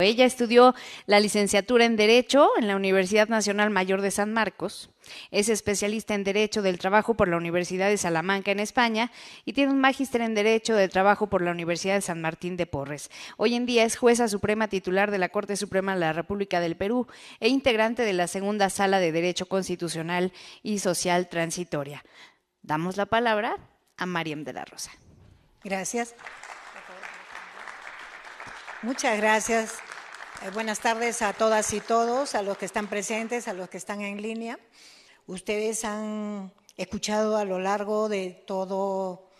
Ella estudió la licenciatura en Derecho en la Universidad Nacional Mayor de San Marcos, es especialista en Derecho del Trabajo por la Universidad de Salamanca en España y tiene un magíster en Derecho del Trabajo por la Universidad de San Martín de Porres. Hoy en día es jueza suprema titular de la Corte Suprema de la República del Perú e integrante de la Segunda Sala de Derecho Constitucional y Social Transitoria. Damos la palabra a Mariam de la Rosa. Gracias. Muchas gracias. Eh, buenas tardes a todas y todos, a los que están presentes, a los que están en línea. Ustedes han escuchado a lo largo de todo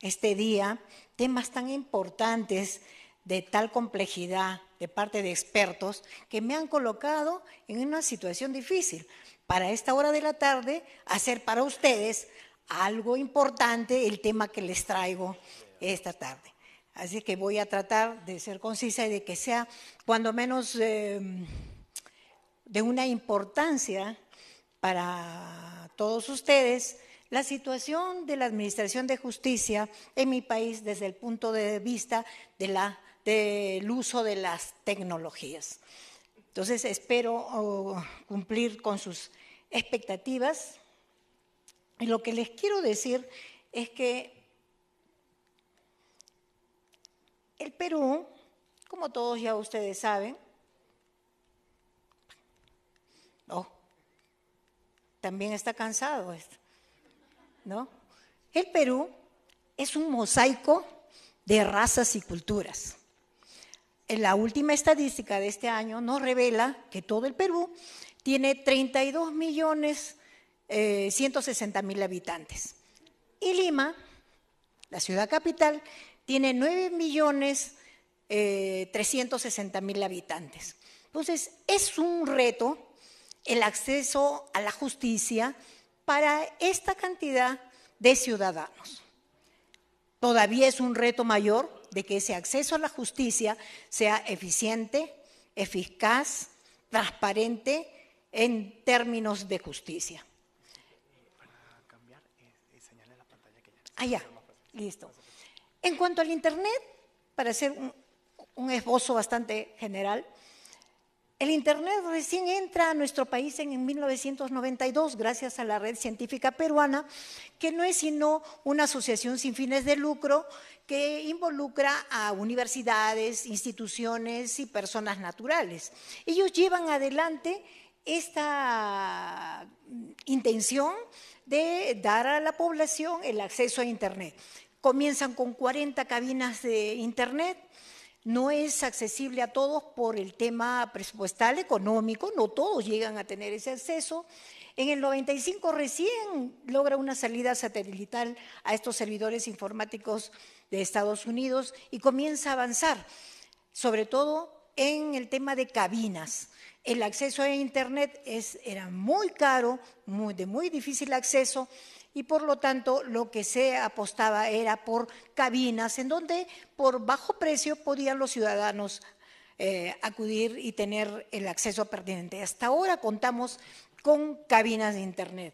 este día temas tan importantes de tal complejidad de parte de expertos que me han colocado en una situación difícil para esta hora de la tarde hacer para ustedes algo importante el tema que les traigo esta tarde. Así que voy a tratar de ser concisa y de que sea cuando menos em, de una importancia para todos ustedes la situación de la Administración de Justicia en mi país desde el punto de vista del uso de las tecnologías. Entonces espero cumplir con sus expectativas. Y lo que les quiero decir es que El Perú, como todos ya ustedes saben, no, también está cansado ¿no? El Perú es un mosaico de razas y culturas. En la última estadística de este año nos revela que todo el Perú tiene 32 millones eh, habitantes. Y Lima, la ciudad capital, tiene 9 millones eh, 360 mil habitantes. Entonces, es un reto el acceso a la justicia para esta cantidad de ciudadanos. Todavía es un reto mayor de que ese acceso a la justicia sea eficiente, eficaz, transparente en términos de justicia. Para cambiar, eh, eh, señale la pantalla Ah, ya. Listo. En cuanto al Internet, para hacer un, esbozo bastante general, el Internet recién entra a nuestro país en 1992 gracias a la Red Científica Peruana, que no es sino una asociación sin fines de lucro que involucra a universidades, instituciones y personas naturales. Ellos llevan adelante esta intención de dar a la población el acceso a Internet comienzan con 40 cabinas de internet. No es accesible a todos por el tema presupuestal económico, no todos llegan a tener ese acceso. En el 95 recién logra una salida satelital a estos servidores informáticos de Estados Unidos y comienza a avanzar, sobre todo en el tema de cabinas. El acceso a Internet era muy caro, de muy difícil acceso y por lo tanto lo que se apostaba era por cabinas en donde por bajo precio podían los ciudadanos eh, acudir y tener el acceso pertinente. Hasta ahora contamos con cabinas de Internet.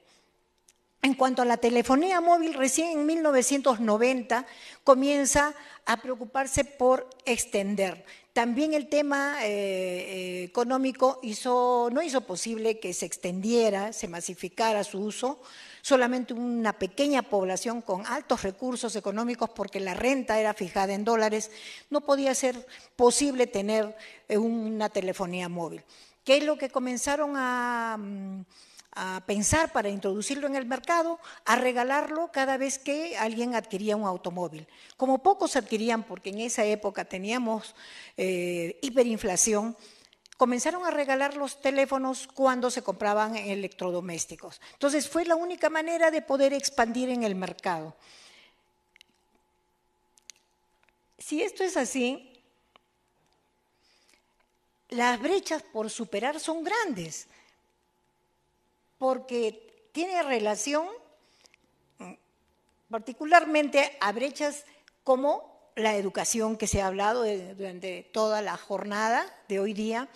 En cuanto a la telefonía móvil, recién en 1990 comienza a preocuparse por extender. También el tema eh, eh, económico hizo, no hizo posible que se extendiera, se masificara su uso solamente una pequeña población con altos recursos económicos porque la renta era fijada en dólares, no podía ser posible tener eh, una telefonía móvil. ¿Qué es lo que comenzaron mm, a pensar para introducirlo en el mercado, a regalarlo cada vez que alguien adquiría un automóvil. Como pocos adquirían, porque en esa época teníamos eh, hiperinflación, comenzaron a regalar los teléfonos cuando se compraban electrodomésticos. Entonces fue la única manera de poder expandir en el mercado. Si esto es así, las brechas por superar son grandes, porque tiene relación mm, particularmente a brechas como la educación que se ha hablado durante toda la jornada de hoy día,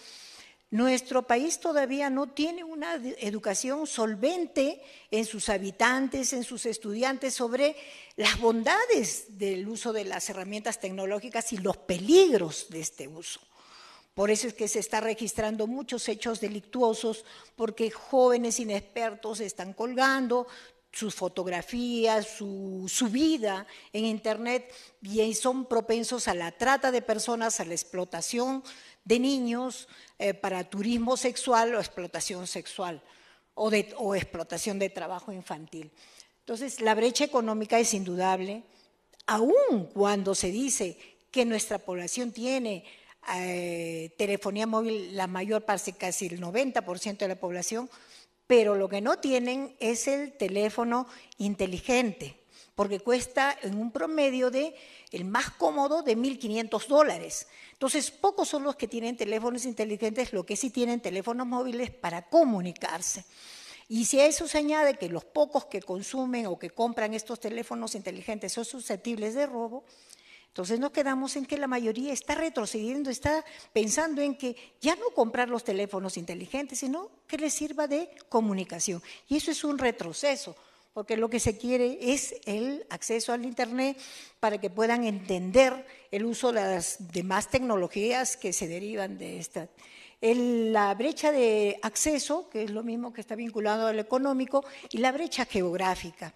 nuestro país todavía no tiene una educación solvente en sus habitantes, en sus estudiantes, sobre las bondades del uso de las herramientas tecnológicas y los peligros de este uso. Por eso es que se está registrando muchos hechos delictuosos, porque jóvenes inexpertos están colgando, sus fotografías, su, vida en Internet y son propensos a la trata de personas, a la explotación de niños eh, para turismo sexual o explotación sexual o, de, explotación de trabajo infantil. Entonces, la brecha económica es indudable, aun cuando se dice que nuestra población tiene eh, telefonía móvil, la mayor parte, casi el 90% de la población, pero lo que no tienen es el teléfono inteligente, porque cuesta en un promedio de, el más cómodo, de 1.500 dólares. Entonces, pocos son los que tienen teléfonos inteligentes, lo que sí tienen teléfonos móviles para comunicarse. Y si a eso se añade que los pocos que consumen o que compran estos teléfonos inteligentes son susceptibles de robo, entonces nos quedamos en que la mayoría está retrocediendo, está pensando en que ya no comprar los teléfonos inteligentes, sino que les sirva de comunicación. Y eso es un retroceso, porque lo que se quiere es el acceso al Internet para que puedan entender el uso de las demás tecnologías que se derivan de esta. la brecha de acceso, que es lo mismo que está vinculado al económico, y la brecha geográfica.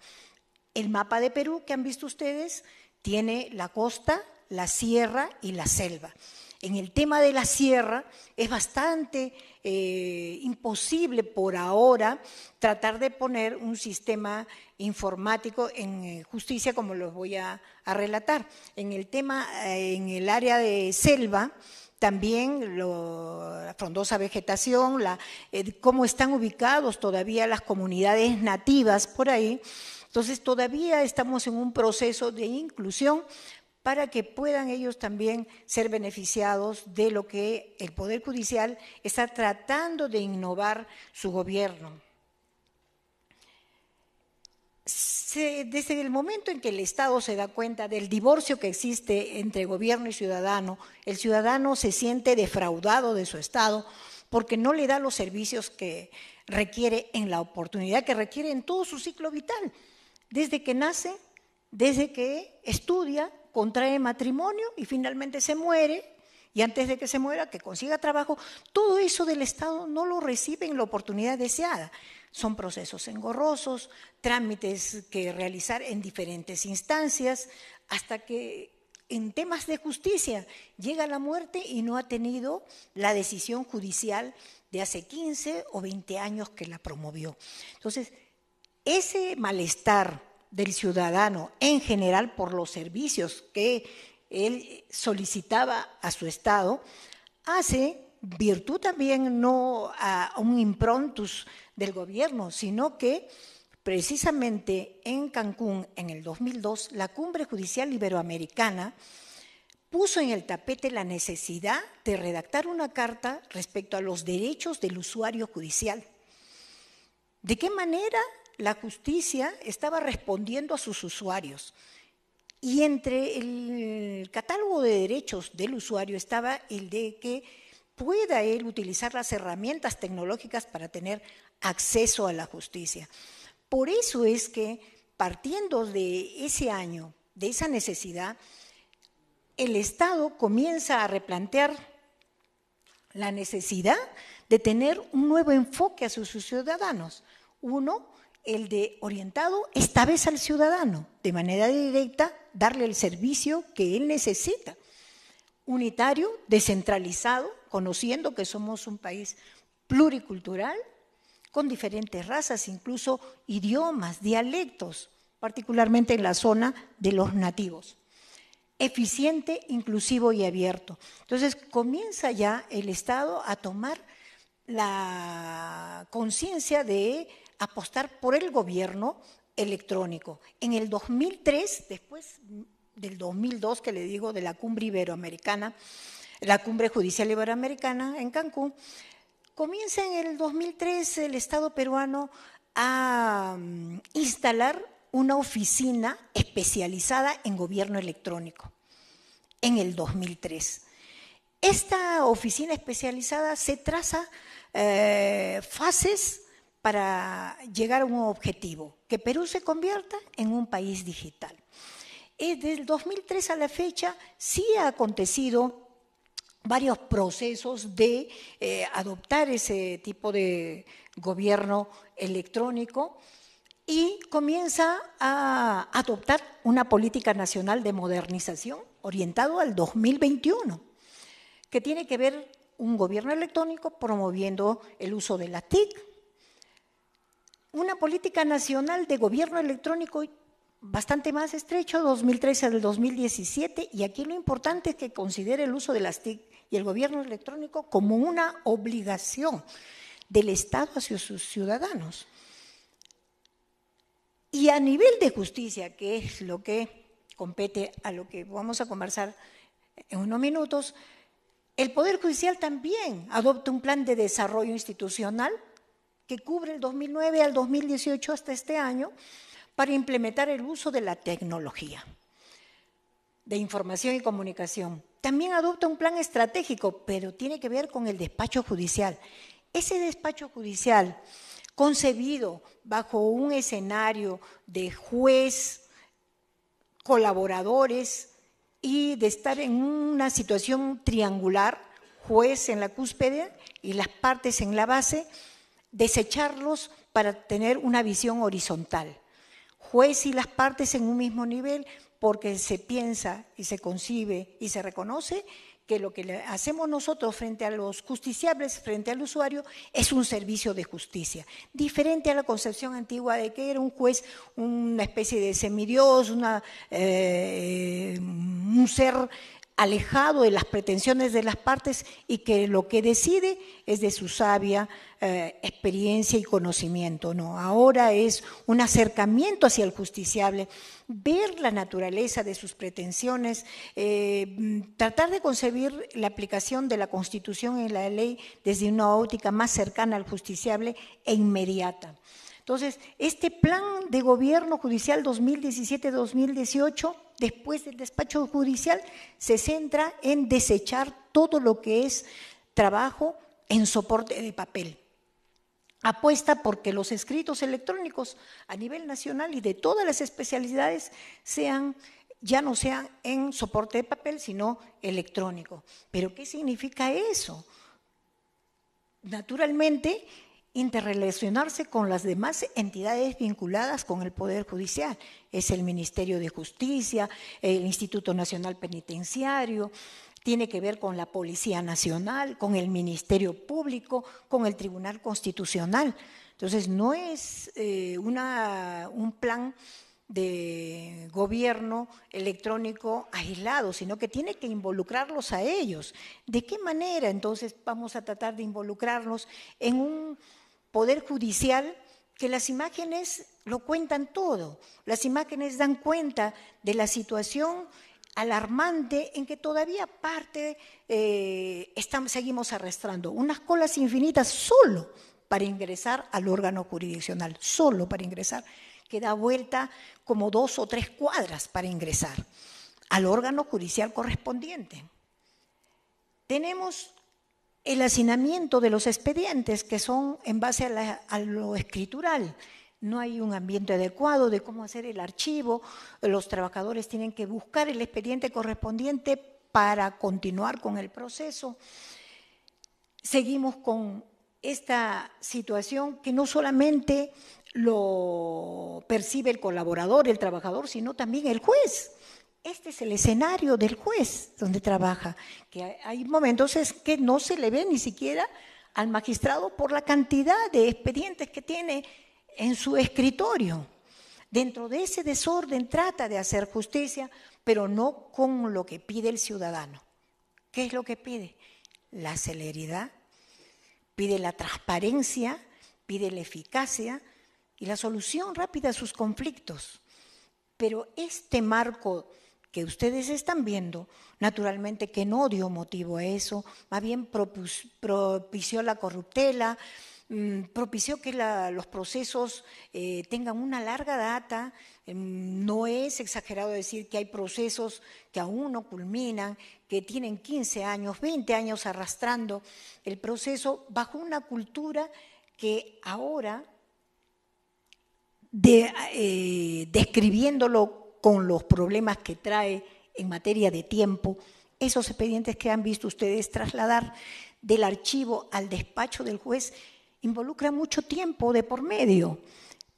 El mapa de Perú que han visto ustedes tiene la costa, la sierra y la selva. En el tema de la sierra es bastante eh, imposible por ahora tratar de poner un sistema informático en eh, justicia como los voy a, relatar. En el tema, eh, en el área de selva, también la frondosa vegetación, cómo están ubicados todavía las comunidades nativas por ahí, entonces, todavía estamos en un proceso de inclusión para que puedan ellos también ser beneficiados de lo que el Poder Judicial está tratando de innovar su gobierno. desde el momento en que el Estado se da cuenta del divorcio que existe entre gobierno y ciudadano, el ciudadano se siente defraudado de su Estado porque no le da los servicios que requiere en la oportunidad que requiere en todo su ciclo vital desde que nace, desde que estudia, contrae matrimonio y finalmente se muere, y antes de que se muera, que consiga trabajo, todo eso del Estado no lo recibe en la oportunidad deseada. Son procesos engorrosos, trámites que realizar en diferentes instancias, hasta que en temas de justicia llega la muerte y no ha tenido la decisión judicial de hace 15 o 20 años que la promovió. Entonces, ese malestar del ciudadano en general por los servicios que él solicitaba a su Estado hace virtud también no a un improntus del gobierno, sino que precisamente en Cancún en el 2002 la Cumbre Judicial Iberoamericana puso en el tapete la necesidad de redactar una carta respecto a los derechos del usuario judicial. ¿De qué manera la justicia estaba respondiendo a sus usuarios. Y entre el catálogo de derechos del usuario estaba el de que pueda él utilizar las herramientas tecnológicas para tener acceso a la justicia. Por eso es que, partiendo de ese año, de esa necesidad, el Estado comienza a replantear la necesidad de tener un nuevo enfoque a sus ciudadanos. Uno, el de orientado esta vez al ciudadano, de manera directa, darle el servicio que él necesita. Unitario, descentralizado, conociendo que somos un país pluricultural, con diferentes razas, incluso idiomas, dialectos, particularmente en la zona de los nativos. Eficiente, inclusivo y abierto. Entonces comienza ya el Estado a tomar la conciencia de apostar por el gobierno electrónico. En el 2003, después del 2002 que le digo, de la cumbre iberoamericana, la cumbre judicial iberoamericana en Cancún, comienza en el 2003 el Estado peruano a mm, instalar una oficina especializada en gobierno electrónico, en el 2003. Esta oficina especializada se traza eh, fases para llegar a un objetivo, que Perú se convierta en un país digital. Eh, desde el 2003 a la fecha sí ha acontecido varios procesos de eh, adoptar ese tipo de gobierno electrónico y comienza a adoptar una política nacional de modernización orientado al 2021, que tiene que ver un gobierno electrónico promoviendo el uso de la TIC, una política nacional de gobierno electrónico bastante más estrecho, 2013 al 2017, y aquí lo importante es que considere el uso de las TIC y el gobierno electrónico como una obligación del Estado hacia sus ciudadanos. Y a nivel de justicia, que es lo que compete a lo que vamos a conversar en unos minutos, el Poder Judicial también adopta un plan de desarrollo institucional que cubre el 2009 al 2018 hasta este año para implementar el uso de la tecnología de información y comunicación. También adopta un plan estratégico, pero tiene que ver con el despacho judicial. Ese despacho judicial concebido bajo un escenario de juez, colaboradores y de estar en una situación triangular, juez en la cúspide y las partes en la base, desecharlos para tener una visión horizontal. Juez y las partes en un mismo nivel porque se piensa y se concibe y se reconoce que lo que hacemos nosotros frente a los justiciables, frente al usuario, es un servicio de justicia, diferente a la concepción antigua de que era un juez una especie de semidios, eh, un ser alejado de las pretensiones de las partes y que lo que decide es de su sabia eh, experiencia y conocimiento. No, ahora es un acercamiento hacia el justiciable, ver la naturaleza de sus pretensiones, eh, tratar de concebir la aplicación de la Constitución y la ley desde una óptica más cercana al justiciable e inmediata. Entonces, este plan de gobierno judicial 2017-2018, después del despacho judicial, se centra en desechar todo lo que es trabajo en soporte de papel. Apuesta porque los escritos electrónicos a nivel nacional y de todas las especialidades sean ya no sean en soporte de papel, sino electrónico. Pero ¿qué significa eso? Naturalmente, interrelacionarse con las demás entidades vinculadas con el Poder Judicial. Es el Ministerio de Justicia, el Instituto Nacional Penitenciario, tiene que ver con la Policía Nacional, con el Ministerio Público, con el Tribunal Constitucional. Entonces, no es eh, una, un plan de gobierno electrónico aislado, sino que tiene que involucrarlos a ellos. ¿De qué manera entonces vamos a tratar de involucrarnos en un Poder Judicial que las imágenes lo cuentan todo, las imágenes dan cuenta de la situación alarmante en que todavía parte eh, estamos, seguimos arrastrando unas colas infinitas solo para ingresar al órgano jurisdiccional, solo para ingresar, que da vuelta como dos o tres cuadras para ingresar al órgano judicial correspondiente. Tenemos el hacinamiento de los expedientes que son en base a, lo escritural. No hay un ambiente adecuado de cómo hacer el archivo. Los trabajadores tienen que buscar el expediente correspondiente para continuar con el proceso. Seguimos con esta situación que no solamente lo percibe el colaborador, el trabajador, sino también el juez este es el escenario del juez donde trabaja, que hay momentos es que no se le ve ni siquiera al magistrado por la cantidad de expedientes que tiene en su escritorio. Dentro de ese desorden trata de hacer justicia, pero no con lo que pide el ciudadano. ¿Qué es lo que pide? La celeridad, pide la transparencia, pide la eficacia y la solución rápida a sus conflictos. Pero este marco que ustedes están viendo, naturalmente que no dio motivo a eso, más bien propició la corruptela, mm, propició que los procesos eh, tengan una larga data. Em, no es exagerado decir que hay procesos que aún no culminan, que tienen 15 años, 20 años arrastrando el proceso bajo una cultura que ahora, de, eh, describiéndolo con los problemas que trae en materia de tiempo, esos expedientes que han visto ustedes trasladar del archivo al despacho del juez involucra mucho tiempo de por medio,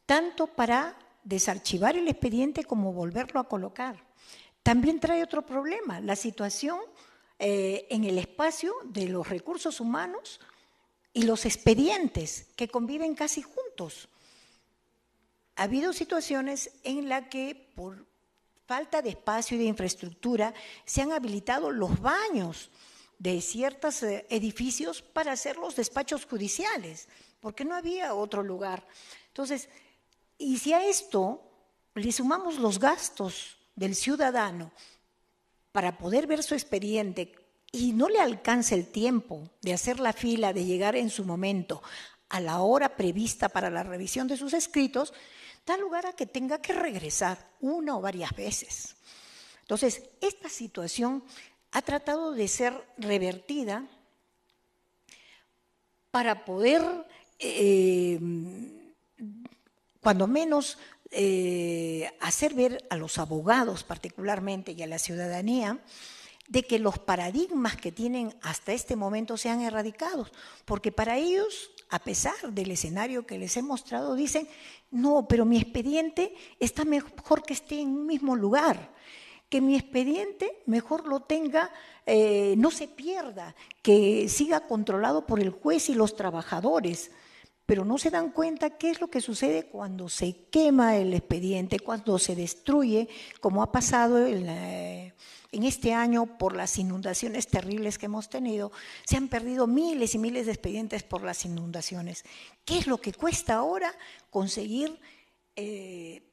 tanto para desarchivar el expediente como volverlo a colocar. También trae otro problema, la situación eh, en el espacio de los recursos humanos y los expedientes que conviven casi juntos. Ha habido situaciones en las que por falta de espacio y de infraestructura, se han habilitado los baños de ciertos eh, edificios para hacer los despachos judiciales, porque no había otro lugar. Entonces, y si a esto le sumamos los gastos del ciudadano para poder ver su expediente y no le alcanza el tiempo de hacer la fila, de llegar en su momento a la hora prevista para la revisión de sus escritos, da lugar a que tenga que regresar una o varias veces. Entonces, esta situación ha tratado de ser revertida para poder, eh, cuando menos, eh, hacer ver a los abogados particularmente y a la ciudadanía de que los paradigmas que tienen hasta este momento sean erradicados, porque para ellos a pesar del escenario que les he mostrado, dicen, no, pero mi expediente está mejor que esté en un mismo lugar, que mi expediente mejor lo tenga, eh, no se pierda, que siga controlado por el juez y los trabajadores. Pero no se dan cuenta qué es lo que sucede cuando se quema el expediente, cuando se destruye, como ha pasado en la en este año, por las inundaciones terribles que hemos tenido, se han perdido miles y miles de expedientes por las inundaciones. ¿Qué es lo que cuesta ahora conseguir eh,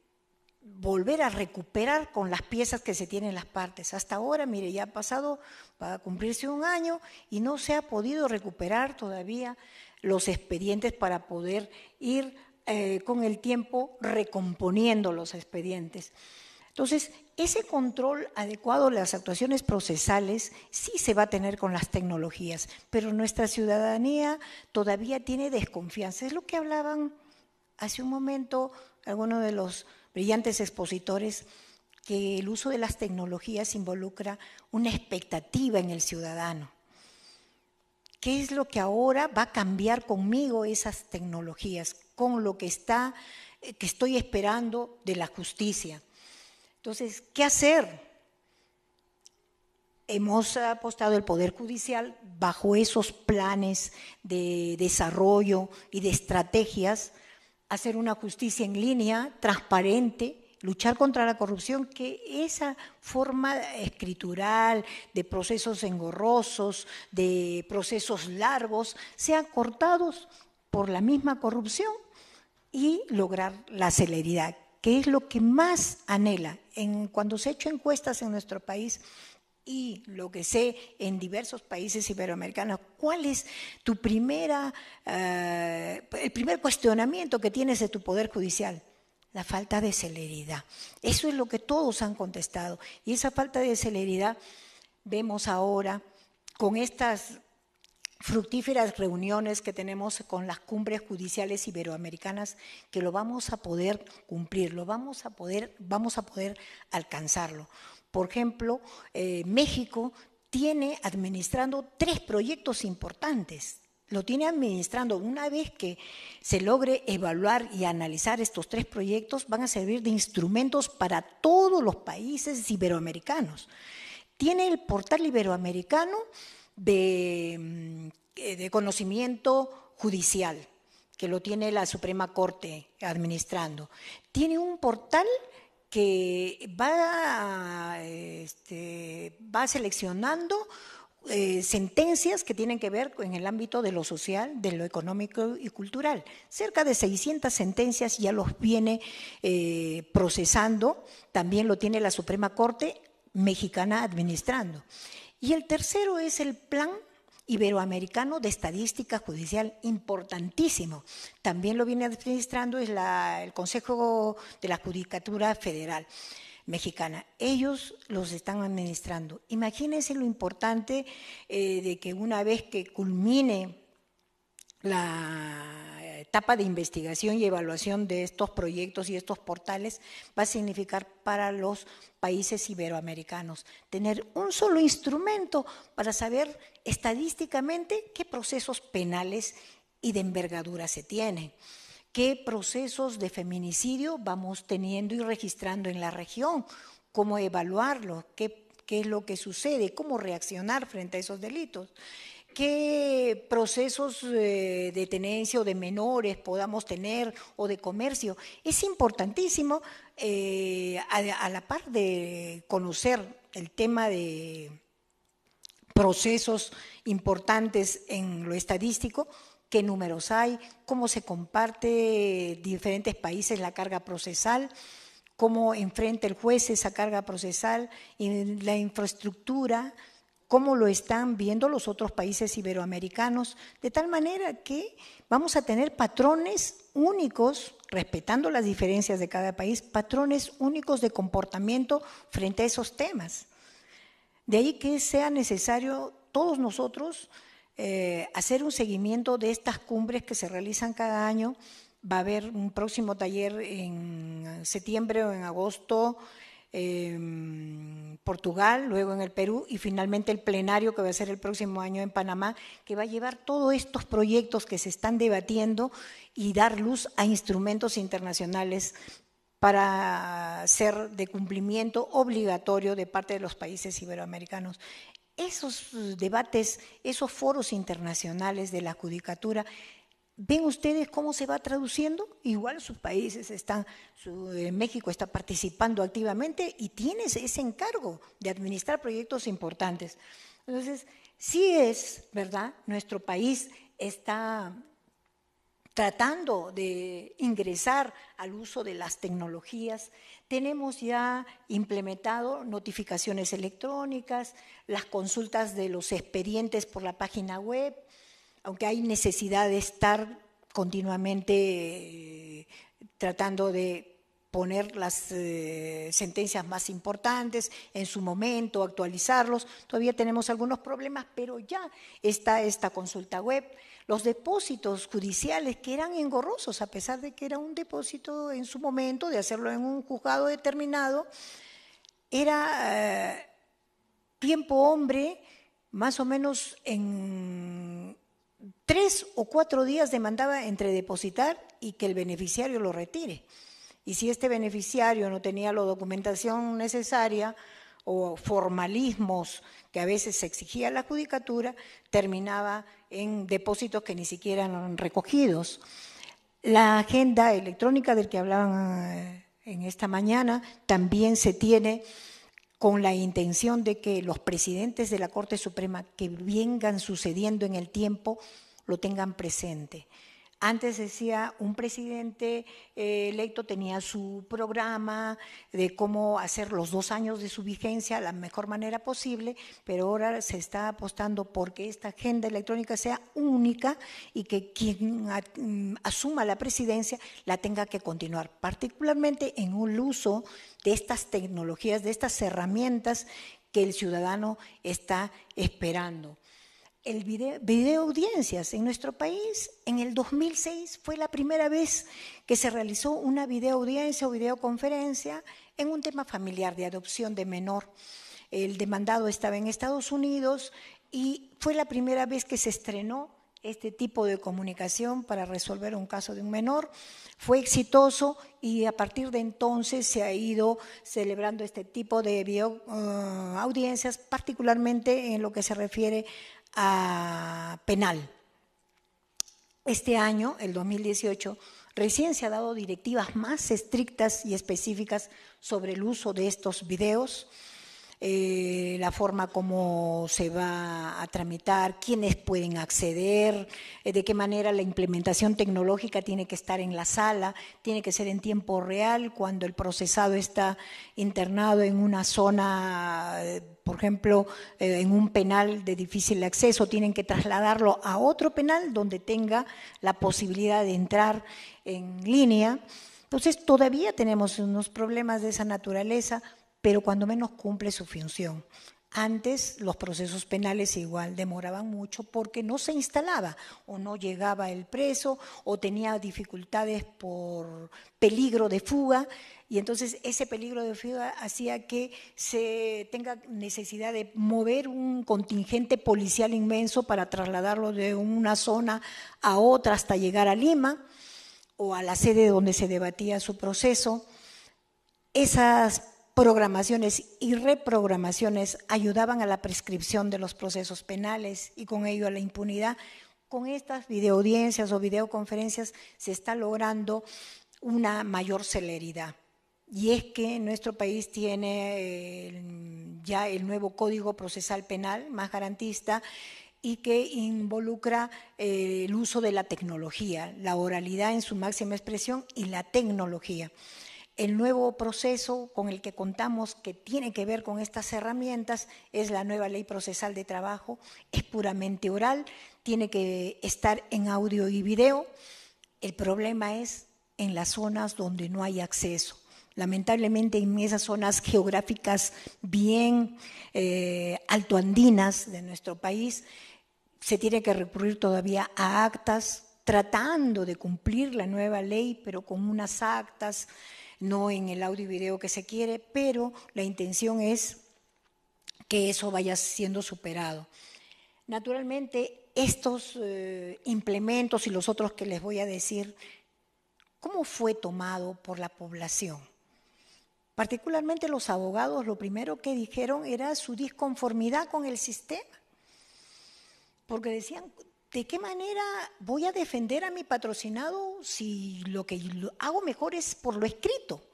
volver a recuperar con las piezas que se tienen las partes? Hasta ahora, mire, ya ha pasado para cumplirse un año y no se ha podido recuperar todavía los expedientes para poder ir eh, con el tiempo recomponiendo los expedientes. Entonces, ese control adecuado de las actuaciones procesales sí se va a tener con las tecnologías, pero nuestra ciudadanía todavía tiene desconfianza. Es lo que hablaban hace un momento algunos de los brillantes expositores, que el uso de las tecnologías involucra una expectativa en el ciudadano. ¿Qué es lo que ahora va a cambiar conmigo esas tecnologías, con lo que está eh, que estoy esperando de la justicia? Entonces, ¿qué hacer? Hemos apostado el Poder Judicial bajo esos planes de desarrollo y de estrategias, hacer una justicia en línea, transparente, luchar contra la corrupción, que esa forma escritural de procesos engorrosos, de procesos largos, sean cortados por la misma corrupción y lograr la celeridad que es lo que más anhela. En, cuando se ha hecho encuestas en nuestro país y lo que sé en diversos países iberoamericanos, ¿cuál es tu primera, eh, el primer cuestionamiento que tienes de tu poder judicial? La falta de celeridad. Eso es lo que todos han contestado. Y esa falta de celeridad vemos ahora con estas fructíferas reuniones que tenemos con las cumbres judiciales iberoamericanas que lo vamos a poder cumplir, lo vamos a poder, vamos a poder alcanzarlo. Por ejemplo, eh, México tiene administrando tres proyectos importantes. Lo tiene administrando. Una vez que se logre evaluar y analizar estos tres proyectos, van a servir de instrumentos para todos los países iberoamericanos. Tiene el portal iberoamericano Mm, eh, de, conocimiento judicial, que lo tiene la Suprema Corte administrando. Tiene un portal que va, este, va seleccionando eh, sentencias que tienen que ver en el ámbito de lo social, de lo económico y cultural. Cerca de 600 sentencias ya los viene eh, procesando, también lo tiene la Suprema Corte mexicana administrando. Y el tercero es el plan Iberoamericano de Estadística Judicial, importantísimo. También lo viene administrando es el Consejo de la Judicatura Federal Mexicana. Ellos los están administrando. Imagínense lo importante eh, de que una vez que culmine la, etapa de investigación y evaluación de estos proyectos y estos portales va a significar para los países iberoamericanos tener un solo instrumento para saber estadísticamente qué procesos penales y de envergadura se tienen qué procesos de feminicidio vamos teniendo y registrando en la región, cómo evaluarlo, qué, qué, es lo que sucede, cómo reaccionar frente a esos delitos qué procesos eh, de tenencia o de menores podamos tener o de comercio. Es importantísimo eh, a, la par de conocer el tema de procesos importantes en lo estadístico, qué números hay, cómo se comparte diferentes países la carga procesal, cómo enfrenta el juez esa carga procesal, y la infraestructura, cómo lo están viendo los otros países iberoamericanos, de tal manera que vamos a tener patrones únicos, respetando las diferencias de cada país, patrones únicos de comportamiento frente a esos temas. De ahí que sea necesario todos nosotros eh, hacer un seguimiento de estas cumbres que se realizan cada año. Va a haber un próximo taller en septiembre o en agosto en em, Portugal, luego en el Perú y finalmente el plenario que va a ser el próximo año en Panamá, que va a llevar todos estos proyectos que se están debatiendo y dar luz a instrumentos internacionales para ser de cumplimiento obligatorio de parte de los países iberoamericanos. Esos debates, esos foros internacionales de la judicatura ¿Ven ustedes cómo se va traduciendo? Igual sus países están, eh, México está participando activamente y tiene ese encargo de administrar proyectos importantes. Entonces, sí es, ¿verdad? Nuestro país está tratando de ingresar al uso de las tecnologías. Tenemos ya implementado notificaciones electrónicas, las consultas de los expedientes por la página web aunque hay necesidad de estar continuamente eh, tratando de poner las eh, sentencias más importantes en su momento, actualizarlos. Todavía tenemos algunos problemas, pero ya está esta consulta web. Los depósitos judiciales que eran engorrosos, a pesar de que era un depósito en su momento, de hacerlo en un juzgado determinado, era eh, tiempo hombre, más o menos en tres o cuatro días demandaba entre depositar y que el beneficiario lo retire. Y si este beneficiario no tenía la documentación necesaria o formalismos que a veces se exigía la judicatura, terminaba en depósitos que ni siquiera eran recogidos. La agenda electrónica del que hablaban eh, en esta mañana también se tiene con la intención de que los presidentes de la Corte Suprema que vengan sucediendo en el tiempo lo tengan presente. Antes decía, un presidente eh, electo tenía su programa de cómo hacer los dos años de su vigencia la mejor manera posible, pero ahora se está apostando porque esta agenda electrónica sea única y que quien mm, asuma la presidencia la tenga que continuar, particularmente en un uso de estas tecnologías, de estas herramientas que el ciudadano está esperando el video, audiencias en nuestro país. En el 2006 fue la primera vez que se realizó una video audiencia o videoconferencia en un tema familiar de adopción de menor. El demandado estaba en Estados Unidos y fue la primera vez que se estrenó este tipo de comunicación para resolver un caso de un menor. Fue exitoso y a partir de entonces se ha ido celebrando este tipo de video, eh, audiencias, particularmente en lo que se refiere penal. Este año, el 2018, recién se ha dado directivas más estrictas y específicas sobre el uso de estos videos eh, la forma como se va a tramitar, quiénes pueden acceder, eh, de qué manera la implementación tecnológica tiene que estar en la sala, tiene que ser en tiempo real cuando el procesado está internado en una zona, eh, por ejemplo, en un penal de difícil acceso, tienen que trasladarlo a otro penal donde tenga la posibilidad de entrar en línea. Entonces, todavía tenemos unos problemas de esa naturaleza pero cuando menos cumple su función. Antes los procesos penales igual demoraban mucho porque no se instalaba o no llegaba el preso o tenía dificultades por peligro de fuga y entonces ese peligro de fuga hacía que se tenga necesidad de mover un contingente policial inmenso para trasladarlo de una zona a otra hasta llegar a Lima o a la sede donde se debatía su proceso. Esas programaciones y reprogramaciones ayudaban a la prescripción de los procesos penales y con ello a la impunidad. Con estas videoaudiencias o videoconferencias se está logrando una mayor celeridad. Y es que nuestro país tiene eh, ya el nuevo Código Procesal Penal más garantista y que involucra eh, el uso de la tecnología, la oralidad en su máxima expresión y la tecnología. El nuevo proceso con el que contamos que tiene que ver con estas herramientas es la nueva ley procesal de trabajo, es puramente oral, tiene que estar en audio y video. El problema es en las zonas donde no hay acceso. Lamentablemente en esas zonas geográficas bien eh, altoandinas de nuestro país se tiene que recurrir todavía a actas tratando de cumplir la nueva ley, pero con unas actas no en el audio y video que se quiere, pero la intención es que eso vaya siendo superado. Naturalmente, estos eh, implementos y los otros que les voy a decir, ¿cómo fue tomado por la población? Particularmente los abogados, lo primero que dijeron era su disconformidad con el sistema porque decían, ¿de qué manera voy a defender a mi patrocinado si lo que hago mejor es por lo escrito?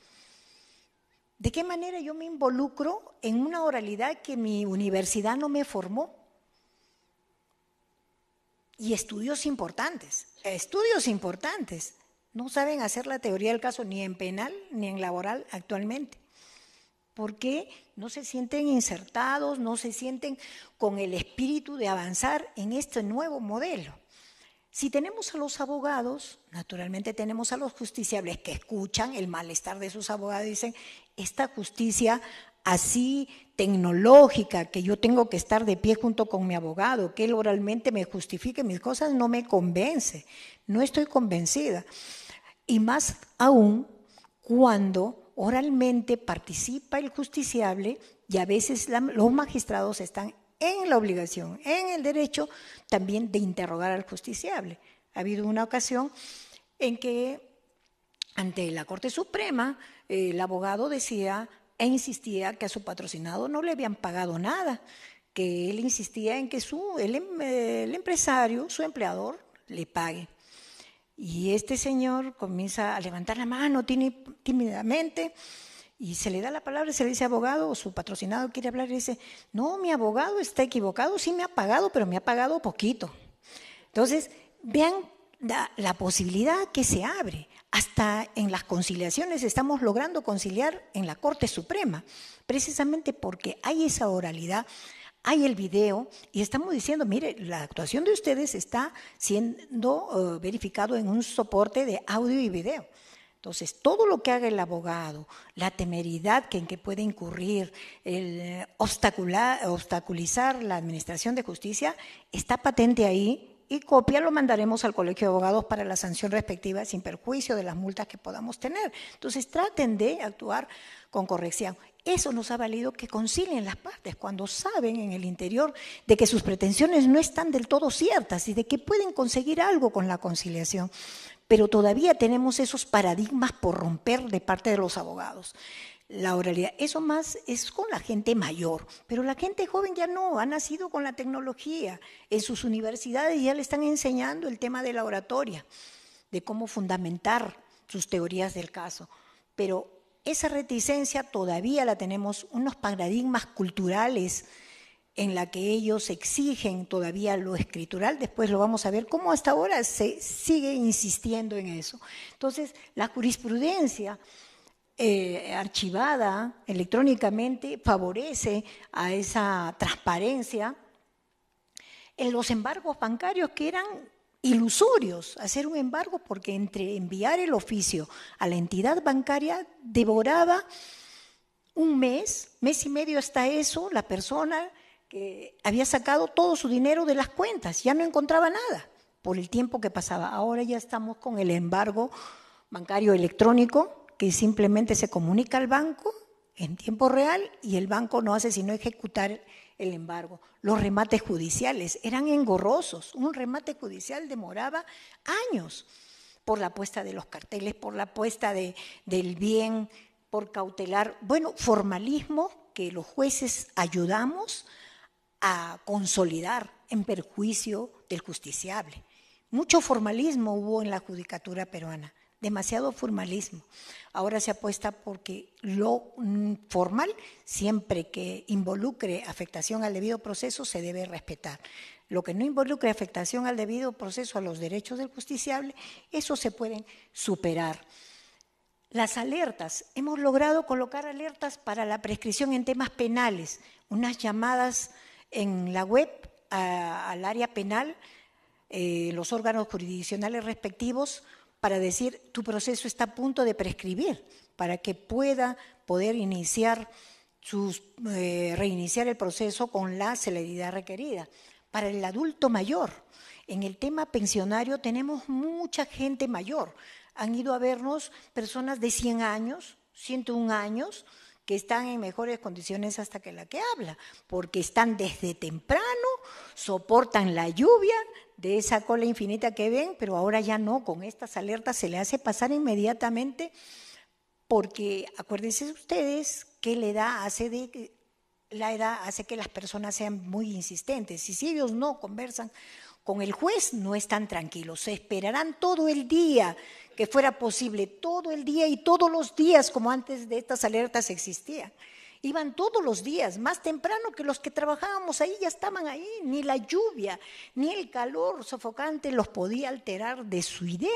¿De qué manera yo me involucro en una oralidad que mi universidad no me formó? Y estudios importantes, estudios importantes. No saben hacer la teoría del caso ni en penal ni en laboral actualmente porque no se sienten insertados, no se sienten con el espíritu de avanzar en este nuevo modelo. Si tenemos a los abogados, naturalmente tenemos a los justiciables que escuchan el malestar de sus abogados y dicen, esta justicia así tecnológica, que yo tengo que estar de pie junto con mi abogado, que él oralmente me justifique mis cosas, no me convence, no estoy convencida. Y más aún cuando oralmente participa el justiciable y a veces los magistrados están en la obligación, en el derecho también de interrogar al justiciable. Ha habido una ocasión en que ante la Corte Suprema eh, el abogado decía e insistía que a su patrocinado no le habían pagado nada, que él insistía en que su, el em, empresario, su empleador, le pague. Y este señor comienza a levantar la mano tímidamente y se le da la palabra se le dice abogado o su patrocinado quiere hablar y dice, no, mi abogado está equivocado, sí me ha pagado, pero me ha pagado poquito. Entonces, vean la posibilidad que se abre. Hasta en las conciliaciones estamos logrando conciliar en la Corte Suprema, precisamente porque hay esa oralidad, hay el video y estamos diciendo, mire, la actuación de ustedes está siendo eh, verificado en un soporte de audio y video. Entonces, todo lo que haga el abogado, la temeridad que en que puede incurrir, eh, obstaculizar la administración de justicia, está patente ahí y copia lo mandaremos al Colegio de Abogados para la sanción respectiva sin perjuicio de las multas que podamos tener. Entonces, traten de actuar con corrección. Eso nos ha valido que concilien las partes cuando saben en el interior de que sus pretensiones no están del todo ciertas y de que pueden conseguir algo con la conciliación. Pero todavía tenemos esos paradigmas por romper de parte de los abogados la oralidad. Eso más es con la gente mayor, pero la gente joven ya no, ha nacido con la tecnología. En sus universidades ya le están enseñando el tema de la oratoria, de cómo fundamentar sus teorías del caso. Pero esa reticencia todavía la tenemos, unos paradigmas culturales en la que ellos exigen todavía lo escritural, después lo vamos a ver cómo hasta ahora se sigue insistiendo en eso. Entonces, la jurisprudencia eh, archivada electrónicamente favorece a esa transparencia en los embargos bancarios que eran ilusorios hacer un embargo porque entre enviar el oficio a la entidad bancaria devoraba un mes, mes y medio hasta eso, la persona que había sacado todo su dinero de las cuentas, ya no encontraba nada por el tiempo que pasaba. Ahora ya estamos con el embargo bancario electrónico que simplemente se comunica al banco en tiempo real y el banco no hace sino ejecutar el embargo. Los remates judiciales eran engorrosos. Un remate judicial demoraba años por la puesta de los carteles, por la puesta de, del bien, por cautelar, bueno, formalismo que los jueces ayudamos a consolidar en perjuicio del justiciable. Mucho formalismo hubo en la judicatura peruana demasiado formalismo. Ahora se apuesta porque lo mm, formal, siempre que involucre afectación al debido proceso, se debe respetar. Lo que no involucre afectación al debido proceso, a los derechos del justiciable, eso se puede superar. Las alertas, hemos logrado colocar alertas para la prescripción en temas penales, unas llamadas en la web al área penal, eh, los órganos jurisdiccionales respectivos para decir tu proceso está a punto de prescribir, para que pueda poder iniciar eh, reiniciar el proceso con la celeridad requerida. Para el adulto mayor, en el tema pensionario tenemos mucha gente mayor. Han ido a vernos personas de 100 años, 101 años, que están en mejores condiciones hasta que la que habla, porque están desde temprano, soportan la lluvia de esa cola infinita que ven, pero ahora ya no, con estas alertas se le hace pasar inmediatamente, porque acuérdense ustedes que la edad hace de la edad hace que las personas sean muy insistentes. Y si ellos no conversan con el juez no están tranquilos, se esperarán todo el día que fuera posible, todo el día y todos los días como antes de estas alertas existían. Iban todos los días, más temprano que los que trabajábamos ahí ya estaban ahí, ni la lluvia, ni el calor sofocante los podía alterar de su idea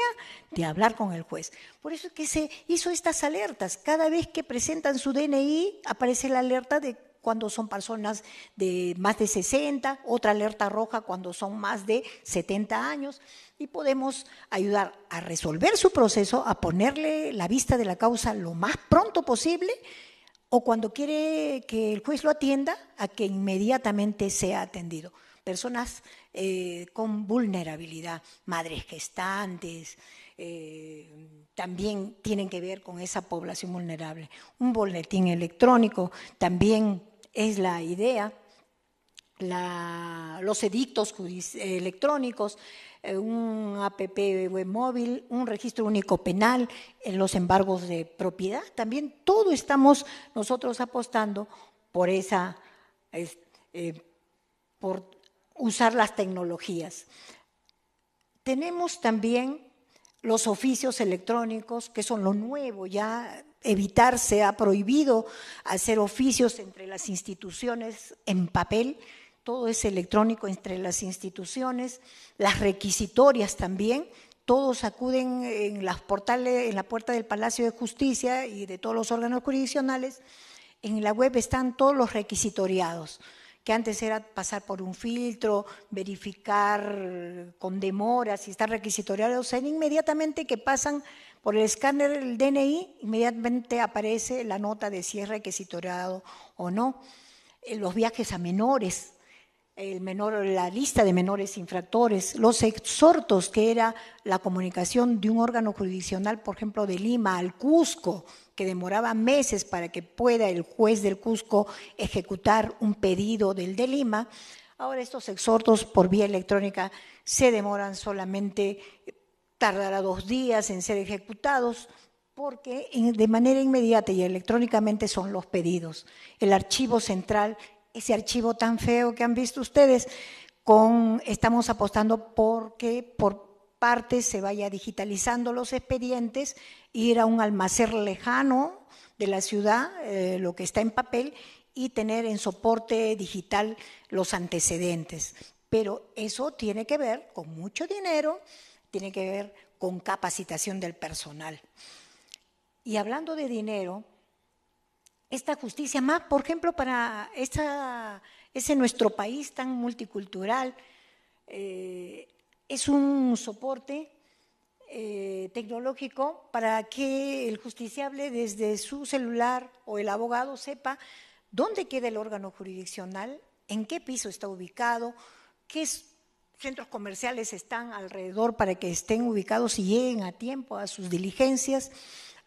de hablar con el juez. Por eso es que se hizo estas alertas, cada vez que presentan su DNI aparece la alerta de cuando son personas de más de 60, otra alerta roja cuando son más de 70 años, y podemos ayudar a resolver su proceso, a ponerle la vista de la causa lo más pronto posible, o cuando quiere que el juez lo atienda, a que inmediatamente sea atendido. Personas eh, con vulnerabilidad, madres gestantes, eh, también tienen que ver con esa población vulnerable. Un boletín electrónico, también es la idea, los edictos electrónicos, eh, un app web móvil, un registro único penal, eh, los embargos de propiedad. También todo estamos nosotros apostando por esa, eh, por usar las tecnologías. Tenemos también los oficios electrónicos, que son lo nuevo, ya evitar, se ha prohibido hacer oficios entre las instituciones en papel, todo es electrónico entre las instituciones, las requisitorias también, todos acuden en las portales, en la puerta del Palacio de Justicia y de todos los órganos jurisdiccionales, en la web están todos los requisitoriados que antes era pasar por un filtro, verificar con demoras, si están requisitoriados, o sea, inmediatamente que pasan por el escáner del DNI inmediatamente aparece la nota de cierre que requisitorado o no. Eh, los viajes a menores, el menor, la lista de menores infractores, los exhortos que era la comunicación de un órgano jurisdiccional, por ejemplo, de Lima al Cusco, que demoraba meses para que pueda el juez del Cusco ejecutar un pedido del de Lima. Ahora estos exhortos por vía electrónica se demoran solamente tardará dos días en ser ejecutados porque de manera inmediata y electrónicamente son los pedidos. El archivo central, ese archivo tan feo que han visto ustedes, con, estamos apostando porque por parte se vaya digitalizando los expedientes, ir a un almacén lejano de la ciudad, eh, lo que está en papel, y tener en soporte digital los antecedentes. Pero eso tiene que ver con mucho dinero, tiene que ver con capacitación del personal. Y hablando de dinero, esta justicia más, por ejemplo, para esta, ese nuestro país tan multicultural, eh, es un soporte eh, tecnológico para que el justiciable desde su celular o el abogado sepa dónde queda el órgano jurisdiccional, en qué piso está ubicado, qué es centros comerciales están alrededor para que estén ubicados y lleguen a tiempo a sus diligencias.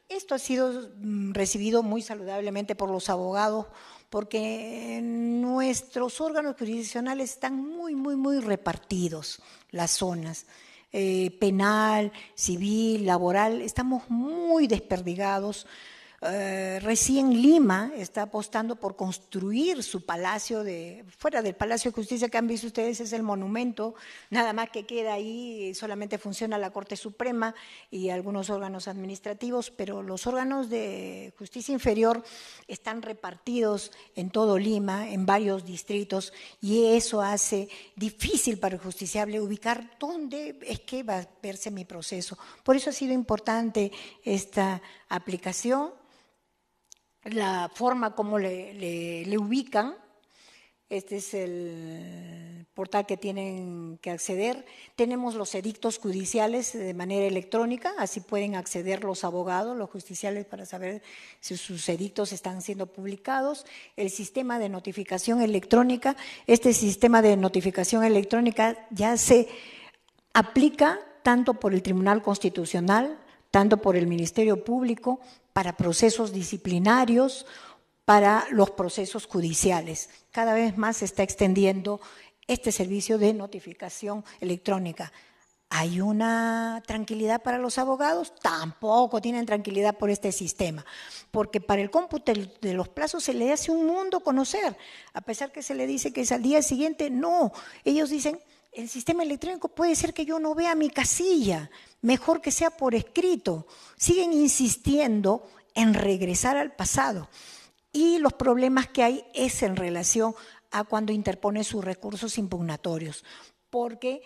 Esto ha sido mm, recibido muy saludablemente por los abogados porque nuestros órganos jurisdiccionales están muy, muy, muy repartidos, las zonas. Eh, penal, civil, laboral, estamos muy desperdigados. Eh, recién Lima está apostando por construir su palacio de, fuera del Palacio de Justicia que han visto ustedes, es el monumento, nada más que queda ahí, solamente funciona la Corte Suprema y algunos órganos administrativos, pero los órganos de justicia inferior están repartidos en todo Lima, en varios distritos, y eso hace difícil para el justiciable ubicar dónde es que va a verse mi proceso. Por eso ha sido importante esta aplicación la forma como le, ubican. Este es el portal que tienen que acceder. Tenemos los edictos judiciales de manera electrónica, así pueden acceder los abogados, los justiciales, para saber si sus edictos están siendo publicados. El sistema de notificación electrónica, este sistema de notificación electrónica ya se aplica tanto por el Tribunal Constitucional, tanto por el Ministerio Público, para procesos disciplinarios, para los procesos judiciales. Cada vez más se está extendiendo este servicio de notificación electrónica. ¿Hay una tranquilidad para los abogados? Tampoco tienen tranquilidad por este sistema, porque para el cómputo de los plazos se le hace un mundo conocer, a pesar que se le dice que es al día siguiente, no. Ellos dicen, el sistema electrónico puede ser que yo no vea mi casilla, mejor que sea por escrito. Siguen insistiendo en regresar al pasado. Y los problemas que hay es en relación a cuando interpone sus recursos impugnatorios, porque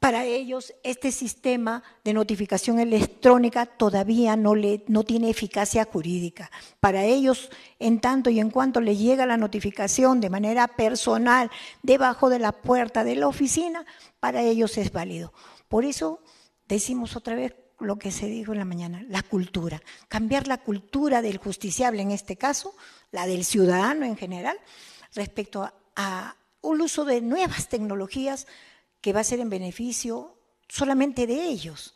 para ellos este sistema de notificación electrónica todavía no, le, no tiene eficacia jurídica. Para ellos, en tanto y en cuanto les llega la notificación de manera personal, debajo de la puerta de la oficina, para ellos es válido. Por eso decimos otra vez lo que se dijo en la mañana, la cultura. Cambiar la cultura del justiciable en este caso, la del ciudadano en general, respecto a, un uso de nuevas tecnologías que va a ser en beneficio solamente de ellos.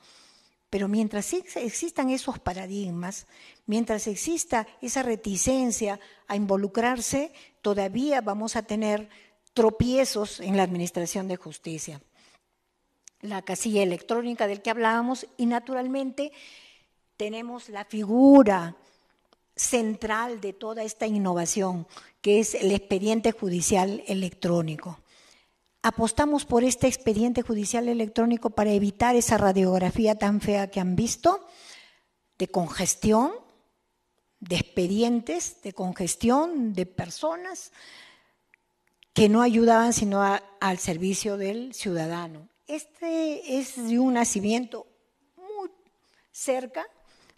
Pero mientras existan esos paradigmas, mientras exista esa reticencia a involucrarse, todavía vamos a tener tropiezos en la administración de justicia la casilla electrónica del que hablábamos y naturalmente tenemos la figura central de toda esta innovación, que es el expediente judicial electrónico. Apostamos por este expediente judicial electrónico para evitar esa radiografía tan fea que han visto de congestión, de expedientes, de congestión de personas que no ayudaban sino al servicio del ciudadano. Este es de un nacimiento muy cerca,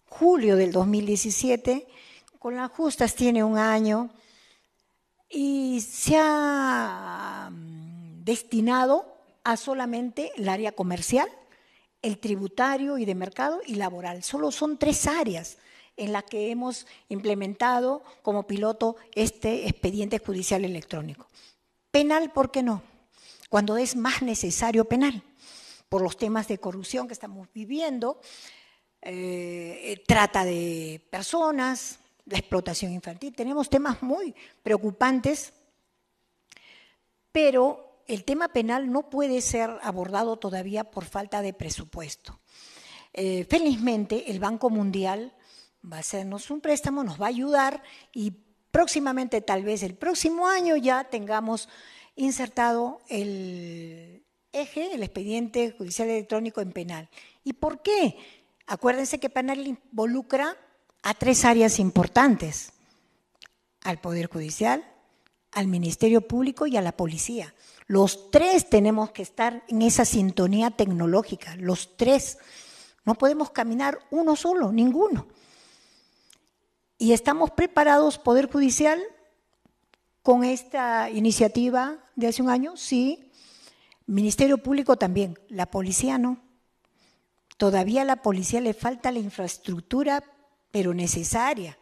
julio del 2017, con las justas tiene un año y se ha mm, destinado a solamente el área comercial, el tributario y de mercado y laboral. Solo son tres áreas en las que hemos implementado como piloto este expediente judicial electrónico. Penal, ¿por qué no? cuando es más necesario penal, por los temas de corrupción que estamos viviendo, eh, trata de personas, la explotación infantil. Tenemos temas muy preocupantes, pero el tema penal no puede ser abordado todavía por falta de presupuesto. Eh, felizmente, el Banco Mundial va a hacernos un préstamo, nos va a ayudar y próximamente, tal vez el próximo año, ya tengamos insertado el eje, el expediente judicial electrónico en penal. ¿Y por qué? Acuérdense que penal involucra a tres áreas importantes, al Poder Judicial, al Ministerio Público y a la Policía. Los tres tenemos que estar en esa sintonía tecnológica, los tres. No podemos caminar uno solo, ninguno. Y estamos preparados, Poder Judicial, con esta iniciativa de hace un año? Sí. Ministerio Público también. La policía no. Todavía a la policía le falta la infraestructura, pero necesaria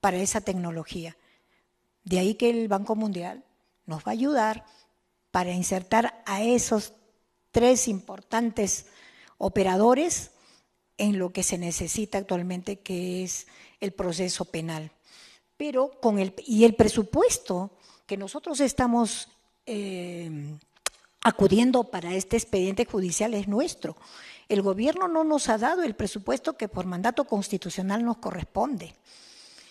para esa tecnología. De ahí que el Banco Mundial nos va a ayudar para insertar a esos tres importantes operadores en lo que se necesita actualmente, que es el proceso penal pero con el, y el presupuesto que nosotros estamos eh, acudiendo para este expediente judicial es nuestro. El gobierno no nos ha dado el presupuesto que por mandato constitucional nos corresponde.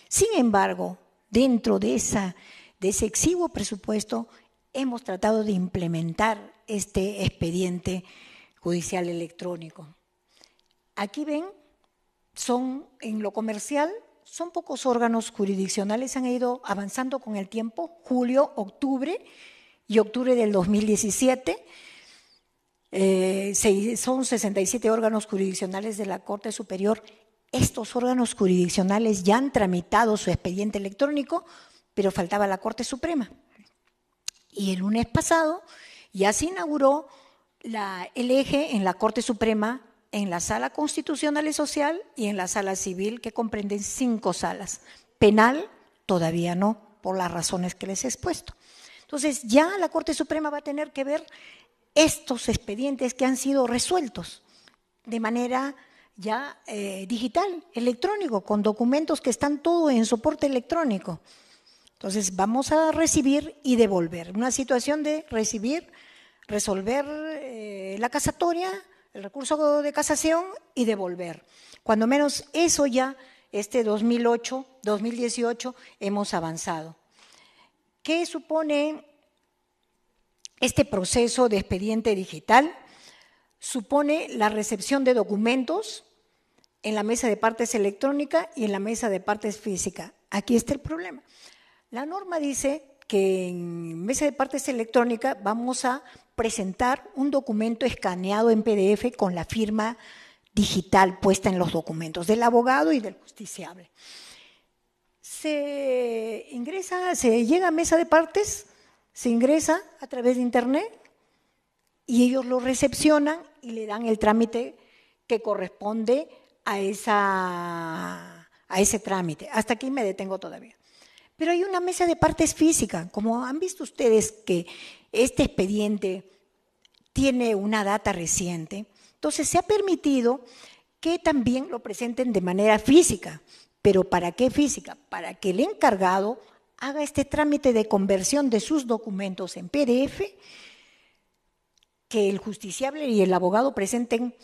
Sin embargo, dentro de, esa, de ese exiguo presupuesto, hemos tratado de implementar este expediente judicial electrónico. Aquí ven, son en lo comercial son pocos órganos jurisdiccionales, han ido avanzando con el tiempo, julio, octubre y octubre del 2017. Eh, son 67 órganos jurisdiccionales de la Corte Superior. Estos órganos jurisdiccionales ya han tramitado su expediente electrónico, pero faltaba la Corte Suprema. Y el lunes pasado ya se inauguró la, el eje en la Corte Suprema en la sala constitucional y social y en la sala civil, que comprenden cinco salas. Penal, todavía no, por las razones que les he expuesto. Entonces, ya la Corte Suprema va a tener que ver estos expedientes que han sido resueltos de manera ya eh, digital, electrónico, con documentos que están todo en soporte electrónico. Entonces, vamos a recibir y devolver. Una situación de recibir, resolver eh, la casatoria, el recurso de casación y devolver. Cuando menos eso ya, este 2008, 2018, hemos avanzado. ¿Qué supone este proceso de expediente digital? Supone la recepción de documentos en la mesa de partes electrónica y en la mesa de partes física. Aquí está el problema. La norma dice que en mesa de partes electrónica vamos a presentar un documento escaneado en PDF con la firma digital puesta en los documentos del abogado y del justiciable. Se ingresa, se llega a mesa de partes, se ingresa a través de internet y ellos lo recepcionan y le dan el trámite que corresponde a, esa, a ese trámite. Hasta aquí me detengo todavía. Pero hay una mesa de partes física, como han visto ustedes que este expediente tiene una data reciente, entonces se ha permitido que también lo presenten de manera física. ¿Pero para qué física? Para que el encargado haga este trámite de conversión de sus documentos en PDF, que el justiciable y el abogado presenten,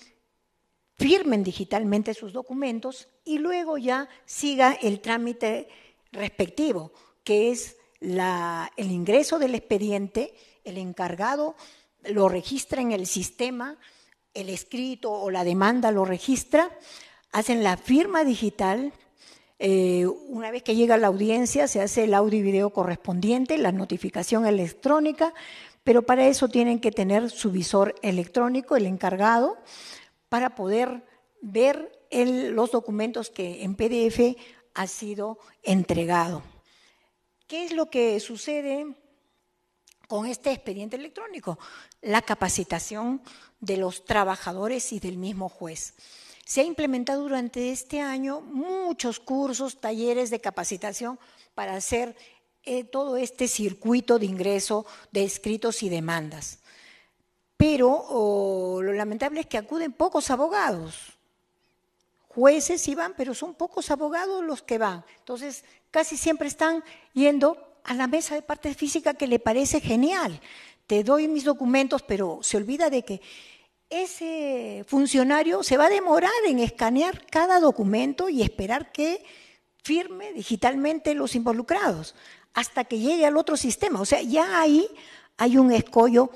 firmen digitalmente sus documentos y luego ya siga el trámite respectivo, que es el ingreso del expediente el encargado lo registra en el sistema, el escrito o la demanda lo registra, hacen la firma digital, eh, una vez que llega la audiencia se hace el audio y video correspondiente, la notificación electrónica, pero para eso tienen que tener su visor electrónico, el encargado, para poder ver los documentos que en PDF ha sido entregado. ¿Qué es lo que sucede con este expediente electrónico, la capacitación de los trabajadores y del mismo juez. Se ha implementado durante este año muchos cursos, talleres de capacitación para hacer eh, todo este circuito de ingreso de escritos y demandas. Pero lo lamentable es que acuden pocos abogados. Jueces sí van, pero son pocos abogados los que van. Entonces, casi siempre están yendo a la mesa de parte física que le parece genial. Te doy mis documentos, pero se olvida de que ese funcionario se va a demorar en escanear cada documento y esperar que firme digitalmente los involucrados hasta que llegue al otro sistema. O sea, ya ahí hay un escollo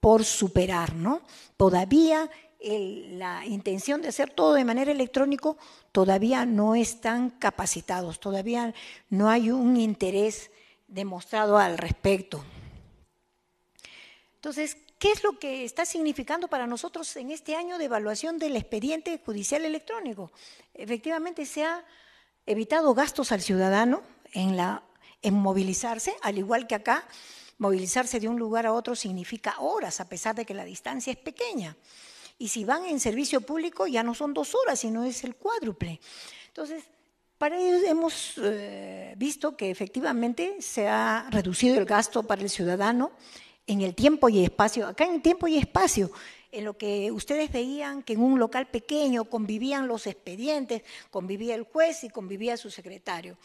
por superar, ¿no? Todavía la intención de hacer todo de manera electrónica todavía no están capacitados, todavía no hay un interés demostrado al respecto. Entonces, ¿qué es lo que está significando para nosotros en este año de evaluación del expediente judicial electrónico? Efectivamente, se ha evitado gastos al ciudadano en, la, en movilizarse, al igual que acá, movilizarse de un lugar a otro significa horas, a pesar de que la distancia es pequeña. Y si van en servicio público, ya no son dos horas, sino es el cuádruple. Entonces, para ello hemos eh, visto que efectivamente se ha reducido el gasto para el ciudadano en el tiempo y espacio. Acá en el tiempo y espacio, en lo que ustedes veían que en un local pequeño convivían los expedientes, convivía el juez y convivía su secretario.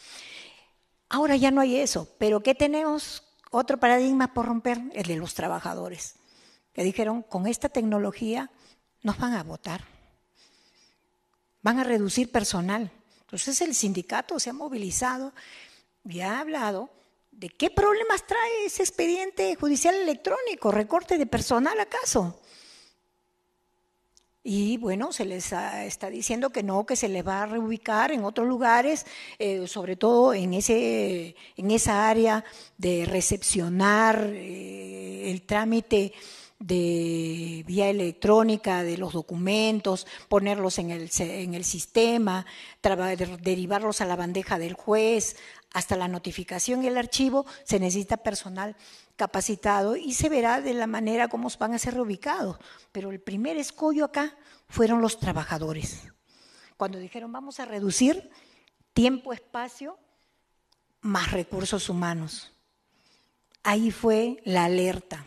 Ahora ya no hay eso, pero ¿qué tenemos? Otro paradigma por romper, el de los trabajadores, que dijeron, con esta tecnología nos van a votar, van a reducir personal, entonces el sindicato se ha movilizado y ha hablado de qué problemas trae ese expediente judicial electrónico, recorte de personal acaso. Y bueno, se les ah, está diciendo que no, que se les va a reubicar en otros lugares, eh, sobre todo en, ese, en esa área de recepcionar eh, el trámite de vía electrónica de los documentos, ponerlos en el, en el sistema, derivarlos a la bandeja del juez, hasta la notificación y el archivo, se necesita personal capacitado y se verá de la manera cómo van a ser reubicados. Pero el primer escollo acá fueron los trabajadores. Cuando dijeron vamos a reducir tiempo, espacio, más recursos humanos. Ahí fue la alerta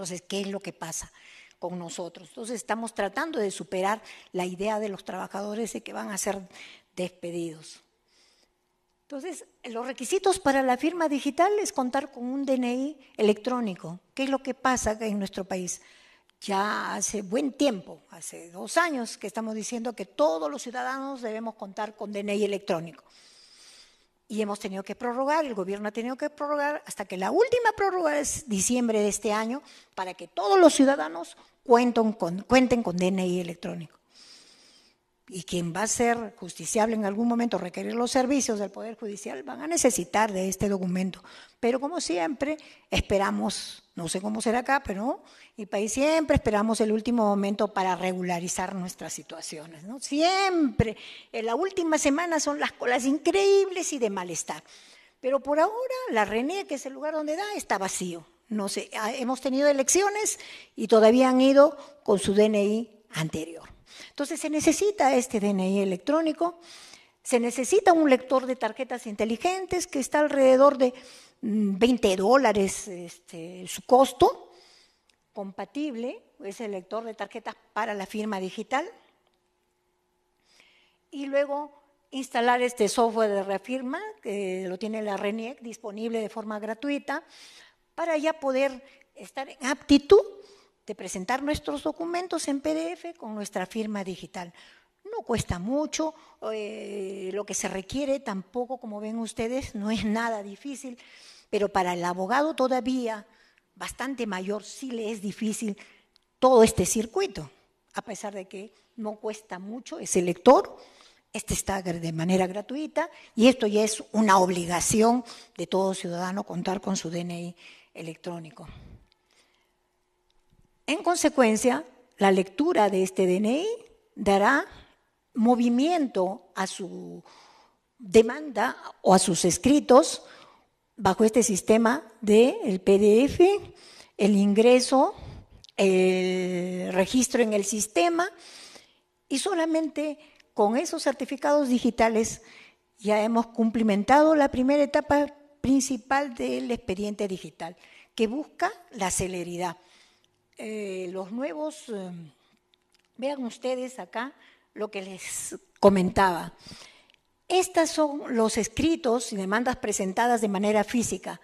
entonces, ¿qué es lo que pasa? con nosotros. Entonces estamos tratando de superar la idea de los trabajadores de que van a ser despedidos. Entonces, los requisitos para la firma digital es contar con un DNI electrónico. ¿Qué es lo que pasa en nuestro país? Ya hace buen tiempo, hace dos años, que estamos diciendo que todos los ciudadanos debemos contar con DNI electrónico y hemos tenido que prorrogar, el gobierno ha tenido que prorrogar hasta que la última prórroga es diciembre de este año para que todos los ciudadanos cuenten con, DNI electrónico. Y quien va a ser justiciable en algún momento, requerir los servicios del Poder Judicial, van a necesitar de este documento. Pero como siempre, esperamos no sé cómo será acá, pero país siempre esperamos el último momento para regularizar nuestras situaciones. ¿no? Siempre. En la última semana son las colas increíbles y de malestar. Pero por ahora, la René, que es el lugar donde da, está vacío. No sé, hemos tenido elecciones y todavía han ido con su DNI anterior. Entonces se necesita este DNI electrónico, se necesita un lector de tarjetas inteligentes que está alrededor de 20 mm, dólares este, su costo, compatible, es el lector de tarjetas para la firma digital. Y luego instalar este software de reafirma, que lo tiene la RENIEC disponible de forma gratuita, para ya poder estar en aptitud de presentar nuestros documentos en PDF con nuestra firma digital. No cuesta mucho, eh, lo que se requiere tampoco, como ven ustedes, no es nada difícil pero para el abogado todavía bastante mayor sí le es difícil todo este circuito, a pesar de que no cuesta mucho ese lector, este está de manera gratuita y esto ya es una obligación de todo ciudadano contar con su DNI electrónico. En consecuencia, la lectura de este DNI dará movimiento a su demanda o a sus escritos bajo este sistema del el PDF, el ingreso, el registro en el sistema y solamente con esos certificados digitales ya hemos cumplimentado la primera etapa principal del expediente digital, que busca la celeridad. Eh, los nuevos, eh, vean ustedes acá lo que les comentaba. Estos son los escritos y demandas presentadas de manera física,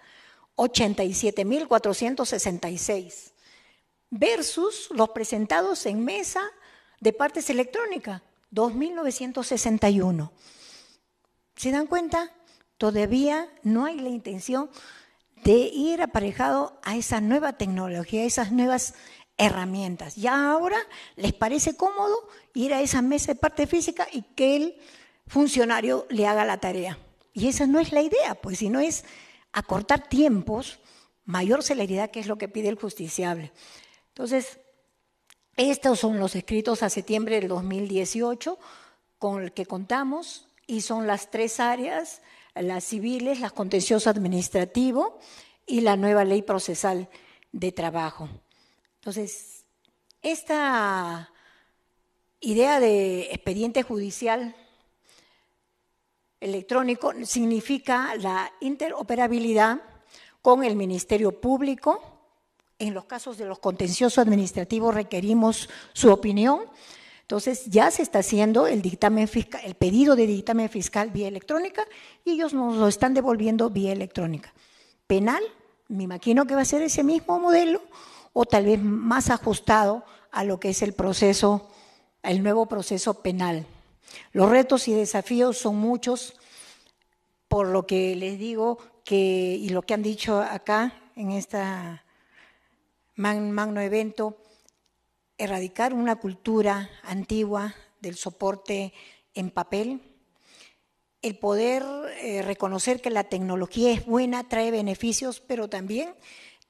87.466, versus los presentados en mesa de partes electrónicas, 2.961. ¿Se dan cuenta? Todavía no hay la intención de ir aparejado a esa nueva tecnología, a esas nuevas herramientas. Ya ahora les parece cómodo ir a esa mesa de parte física y que él funcionario le haga la tarea. Y esa no es la idea, pues si no es acortar tiempos, mayor celeridad que es lo que pide el justiciable. Entonces, estos son los escritos a septiembre del 2018 con el que contamos y son las tres áreas, las civiles, las contenciosas administrativo y la nueva ley procesal de trabajo. Entonces, esta idea de expediente judicial electrónico significa la interoperabilidad con el Ministerio Público. En los casos de los contenciosos administrativos requerimos su opinión. Entonces ya se está haciendo el dictamen fiscal, el pedido de dictamen fiscal vía electrónica y ellos nos lo están devolviendo vía electrónica. Penal, me imagino que va a ser ese mismo modelo o tal vez más ajustado a lo que es el proceso, el nuevo proceso penal. Los retos y desafíos son muchos, por lo que les digo que, y lo que han dicho acá en este magno evento, erradicar una cultura antigua del soporte en papel, el poder eh, reconocer que la tecnología es buena, trae beneficios, pero también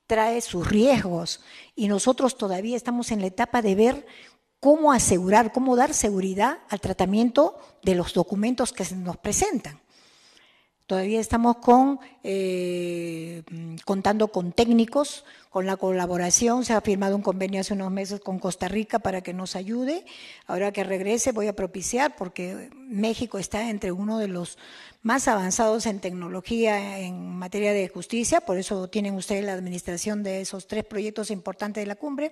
trae sus riesgos. Y nosotros todavía estamos en la etapa de ver cómo asegurar, cómo dar seguridad al tratamiento de los documentos que se nos presentan. Todavía estamos con, eh, contando con técnicos, con la colaboración. Se ha firmado un convenio hace unos meses con Costa Rica para que nos ayude. Ahora que regrese voy a propiciar porque México está entre uno de los más avanzados en tecnología en materia de justicia. Por eso tienen ustedes la administración de esos tres proyectos importantes de la cumbre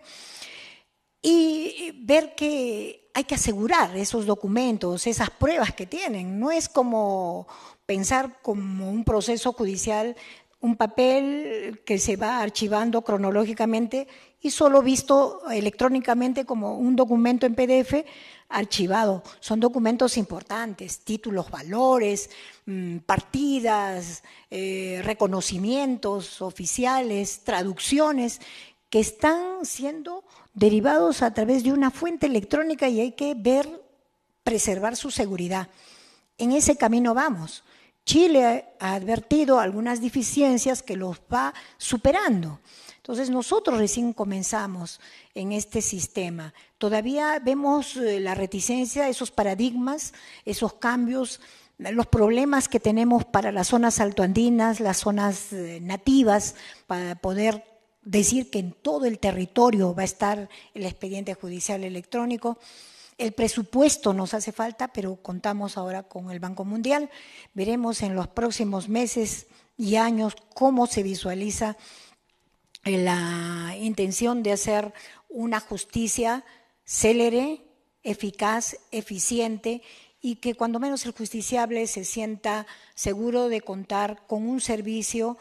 y ver que hay que asegurar esos documentos, esas pruebas que tienen. No es como pensar como un proceso judicial, un papel que se va archivando cronológicamente y solo visto electrónicamente como un documento en PDF archivado. Son documentos importantes, títulos, valores, mm, partidas, eh, reconocimientos oficiales, traducciones, que están siendo derivados a través de una fuente electrónica y hay que ver, preservar su seguridad. En ese camino vamos. Chile ha advertido algunas deficiencias que los va superando. Entonces nosotros recién comenzamos en este sistema. Todavía vemos eh, la reticencia, esos paradigmas, esos cambios, los problemas que tenemos para las zonas altoandinas, las zonas eh, nativas, para poder decir que en todo el territorio va a estar el expediente judicial electrónico. El presupuesto nos hace falta, pero contamos ahora con el Banco Mundial. Veremos en los próximos meses y años cómo se visualiza eh, la intención de hacer una justicia célere, eficaz, eficiente y que cuando menos el justiciable se sienta seguro de contar con un servicio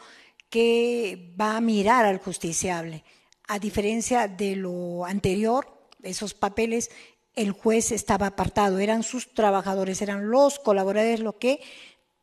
que va a mirar al justiciable. A diferencia de lo anterior, esos papeles, el juez estaba apartado, eran sus trabajadores, eran los colaboradores los que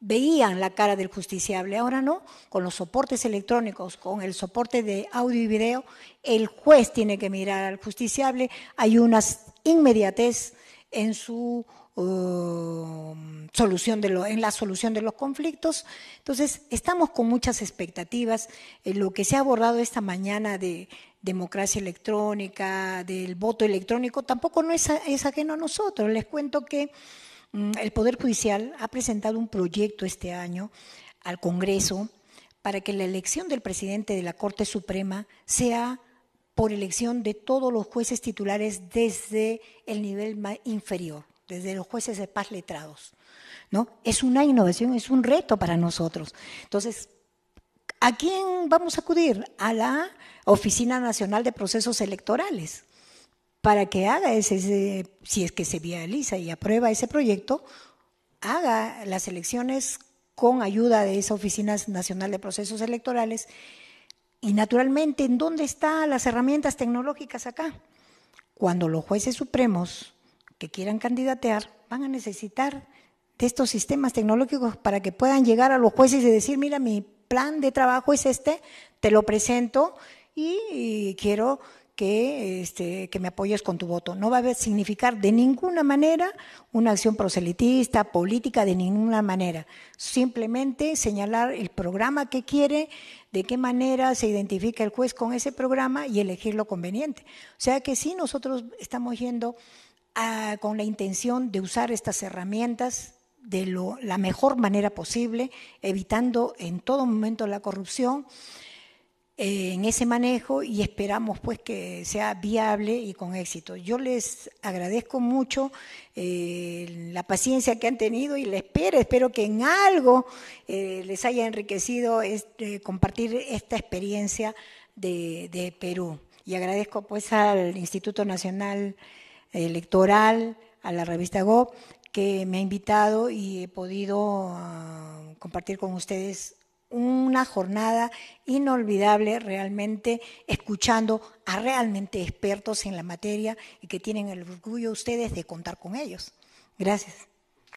veían la cara del justiciable. Ahora no, con los soportes electrónicos, con el soporte de audio y video, el juez tiene que mirar al justiciable. Hay una inmediatez en su Um, solución en la solución de los conflictos. Entonces, estamos con muchas expectativas. Eh, lo que se ha abordado esta mañana de democracia electrónica, del voto electrónico, tampoco no es, es ajeno a nosotros. Les cuento que mm, el Poder Judicial ha presentado un proyecto este año al Congreso para que la elección del presidente de la Corte Suprema sea por elección de todos los jueces titulares desde el nivel inferior desde los jueces de paz letrados. ¿no? Es una innovación, es un reto para nosotros. Entonces, ¿a quién vamos a acudir? A la Oficina Nacional de Procesos Electorales para que haga ese, si es que se vializa y aprueba ese proyecto, haga las elecciones con ayuda de esa Oficina Nacional de Procesos Electorales. Y naturalmente, ¿en dónde están las herramientas tecnológicas acá? Cuando los jueces supremos que quieran candidatear van a necesitar de estos sistemas tecnológicos para que puedan llegar a los jueces y decir, mira, mi plan de trabajo es este, te lo presento y, quiero que, este, que me apoyes con tu voto. No va a significar de ninguna manera una acción proselitista, política, de ninguna manera. Simplemente señalar el programa que quiere, de qué manera se identifica el juez con ese programa y elegir lo conveniente. O sea que sí, nosotros estamos yendo Ah, con la intención de usar estas herramientas de la mejor manera posible, evitando en todo momento la corrupción eh, en ese manejo y esperamos pues que sea viable y con éxito. Yo les agradezco mucho eh, la paciencia que han tenido y les espero, Espero que en algo eh, les haya enriquecido este, compartir esta experiencia de, de Perú. Y agradezco pues al Instituto Nacional electoral, a la revista Go, que me ha invitado y he podido ah, compartir con ustedes una jornada inolvidable realmente escuchando a realmente expertos en la materia y que tienen el orgullo ustedes de contar con ellos. Gracias.